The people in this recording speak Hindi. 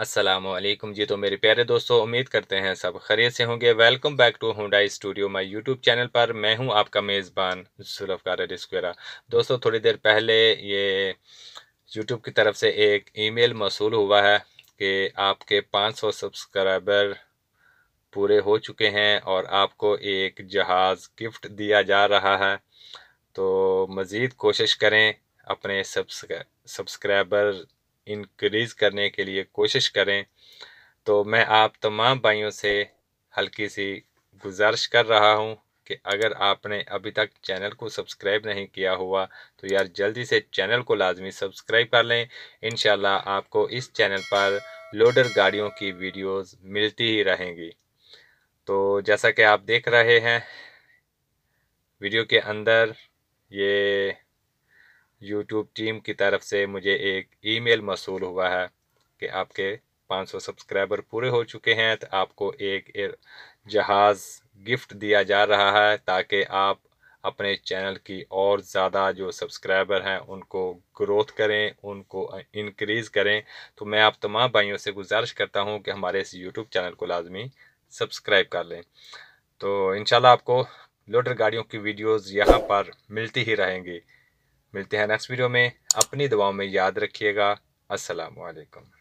असलम जी तो मेरे प्यारे दोस्तों उम्मीद करते हैं सब खरीद से होंगे वेलकम बैक टू हुडाई स्टूडियो माय यूट्यूब चैनल पर मैं हूं आपका मेज़बान जुल्फ़ार रिस्कवेरा दोस्तों थोड़ी देर पहले ये यूट्यूब की तरफ से एक ईमेल मौसू हुआ है कि आपके 500 सब्सक्राइबर पूरे हो चुके हैं और आपको एक जहाज़ गिफ्ट दिया जा रहा है तो मज़ीद कोशिश करें अपने सब्सक्राइबर इनक्रीज़ करने के लिए कोशिश करें तो मैं आप तमाम भाइयों से हल्की सी गुजारिश कर रहा हूँ कि अगर आपने अभी तक चैनल को सब्सक्राइब नहीं किया हुआ तो यार जल्दी से चैनल को लाजमी सब्सक्राइब कर लें इन आपको इस चैनल पर लोडर गाड़ियों की वीडियोस मिलती ही रहेंगी तो जैसा कि आप देख रहे हैं वीडियो के अंदर ये यूट्यूब टीम की तरफ से मुझे एक ईमेल मौसू हुआ है कि आपके 500 सब्सक्राइबर पूरे हो चुके हैं तो आपको एक जहाज़ गिफ्ट दिया जा रहा है ताकि आप अपने चैनल की और ज़्यादा जो सब्सक्राइबर हैं उनको ग्रोथ करें उनको इनक्रीज़ करें तो मैं आप तमाम भाइयों से गुजारिश करता हूं कि हमारे इस यूट्यूब चैनल को लाजमी सब्सक्राइब कर लें तो इन आपको लोडर गाड़ियों की वीडियोज़ यहाँ पर मिलती ही रहेंगी मिलते हैं नेक्स्ट वीडियो में अपनी दवाओं में याद रखिएगा असलकम